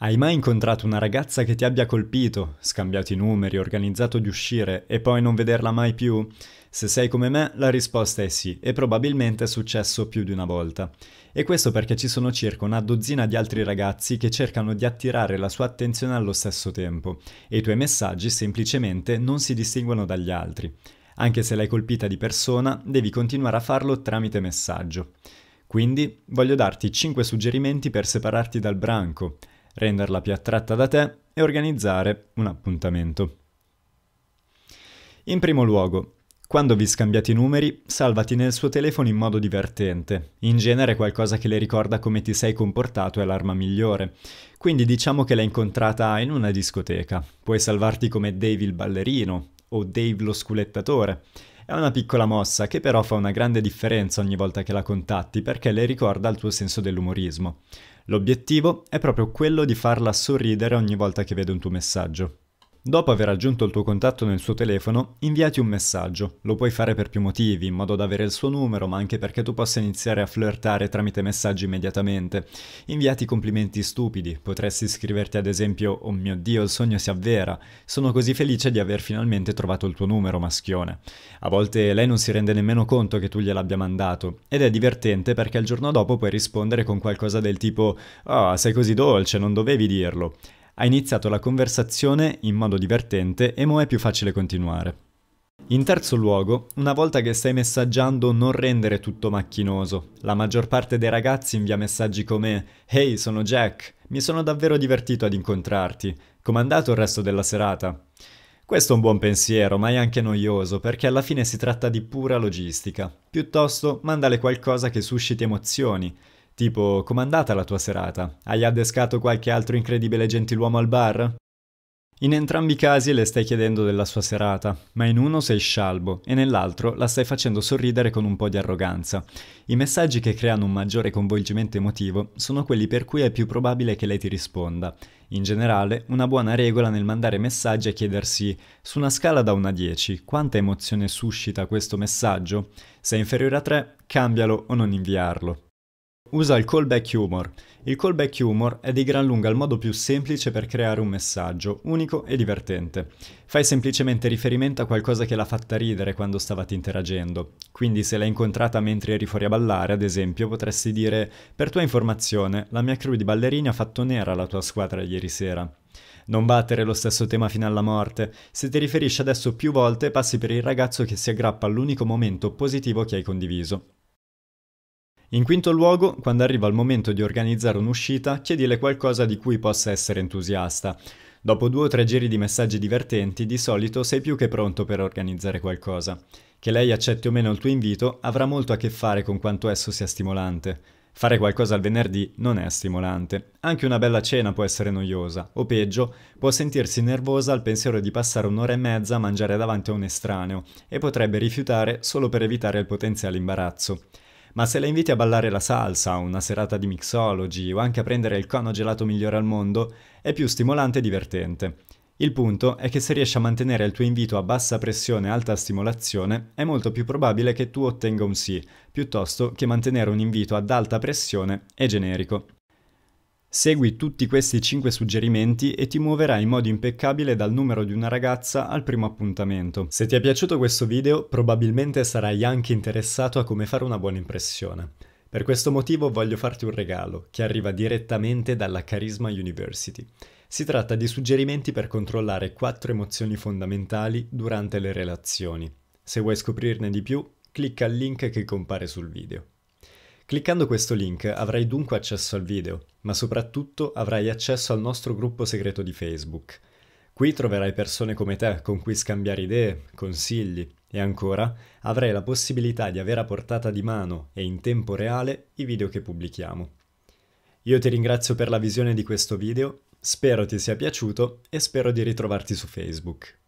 Hai mai incontrato una ragazza che ti abbia colpito, scambiato i numeri, organizzato di uscire e poi non vederla mai più? Se sei come me, la risposta è sì, e probabilmente è successo più di una volta. E questo perché ci sono circa una dozzina di altri ragazzi che cercano di attirare la sua attenzione allo stesso tempo, e i tuoi messaggi semplicemente non si distinguono dagli altri. Anche se l'hai colpita di persona, devi continuare a farlo tramite messaggio. Quindi voglio darti 5 suggerimenti per separarti dal branco renderla più attratta da te e organizzare un appuntamento. In primo luogo, quando vi scambiate i numeri, salvati nel suo telefono in modo divertente. In genere qualcosa che le ricorda come ti sei comportato è l'arma migliore. Quindi diciamo che l'hai incontrata in una discoteca. Puoi salvarti come Dave il ballerino o Dave lo sculettatore. È una piccola mossa che però fa una grande differenza ogni volta che la contatti perché le ricorda il tuo senso dell'umorismo. L'obiettivo è proprio quello di farla sorridere ogni volta che vede un tuo messaggio. Dopo aver aggiunto il tuo contatto nel suo telefono, inviati un messaggio. Lo puoi fare per più motivi, in modo da avere il suo numero, ma anche perché tu possa iniziare a flirtare tramite messaggi immediatamente. Inviati complimenti stupidi, potresti scriverti ad esempio Oh mio Dio, il sogno si avvera, sono così felice di aver finalmente trovato il tuo numero, maschione. A volte lei non si rende nemmeno conto che tu gliel'abbia mandato, ed è divertente perché il giorno dopo puoi rispondere con qualcosa del tipo oh, sei così dolce, non dovevi dirlo. Ha iniziato la conversazione in modo divertente e mo' è più facile continuare. In terzo luogo, una volta che stai messaggiando non rendere tutto macchinoso. La maggior parte dei ragazzi invia messaggi come hey, sono Jack, mi sono davvero divertito ad incontrarti, come andato il resto della serata? Questo è un buon pensiero, ma è anche noioso, perché alla fine si tratta di pura logistica. Piuttosto, mandale qualcosa che susciti emozioni, Tipo, com'è andata la tua serata? Hai adescato qualche altro incredibile gentiluomo al bar? In entrambi i casi le stai chiedendo della sua serata, ma in uno sei scialbo e nell'altro la stai facendo sorridere con un po' di arroganza. I messaggi che creano un maggiore coinvolgimento emotivo sono quelli per cui è più probabile che lei ti risponda. In generale, una buona regola nel mandare messaggi è chiedersi, su una scala da 1 a 10, quanta emozione suscita questo messaggio? Se è inferiore a 3, cambialo o non inviarlo. Usa il callback humor. Il callback humor è di gran lunga il modo più semplice per creare un messaggio, unico e divertente. Fai semplicemente riferimento a qualcosa che l'ha fatta ridere quando stavate interagendo. Quindi se l'hai incontrata mentre eri fuori a ballare, ad esempio, potresti dire «Per tua informazione, la mia crew di ballerini ha fatto nera la tua squadra ieri sera». Non battere lo stesso tema fino alla morte. Se ti riferisci adesso più volte, passi per il ragazzo che si aggrappa all'unico momento positivo che hai condiviso. In quinto luogo, quando arriva il momento di organizzare un'uscita, chiedile qualcosa di cui possa essere entusiasta. Dopo due o tre giri di messaggi divertenti, di solito sei più che pronto per organizzare qualcosa. Che lei accetti o meno il tuo invito avrà molto a che fare con quanto esso sia stimolante. Fare qualcosa al venerdì non è stimolante. Anche una bella cena può essere noiosa, o peggio, può sentirsi nervosa al pensiero di passare un'ora e mezza a mangiare davanti a un estraneo e potrebbe rifiutare solo per evitare il potenziale imbarazzo ma se la inviti a ballare la salsa, una serata di mixology o anche a prendere il cono gelato migliore al mondo, è più stimolante e divertente. Il punto è che se riesci a mantenere il tuo invito a bassa pressione e alta stimolazione, è molto più probabile che tu ottenga un sì, piuttosto che mantenere un invito ad alta pressione e generico. Segui tutti questi 5 suggerimenti e ti muoverai in modo impeccabile dal numero di una ragazza al primo appuntamento. Se ti è piaciuto questo video, probabilmente sarai anche interessato a come fare una buona impressione. Per questo motivo voglio farti un regalo, che arriva direttamente dalla Charisma University. Si tratta di suggerimenti per controllare 4 emozioni fondamentali durante le relazioni. Se vuoi scoprirne di più, clicca al link che compare sul video. Cliccando questo link avrai dunque accesso al video, ma soprattutto avrai accesso al nostro gruppo segreto di Facebook. Qui troverai persone come te con cui scambiare idee, consigli e ancora avrai la possibilità di avere a portata di mano e in tempo reale i video che pubblichiamo. Io ti ringrazio per la visione di questo video, spero ti sia piaciuto e spero di ritrovarti su Facebook.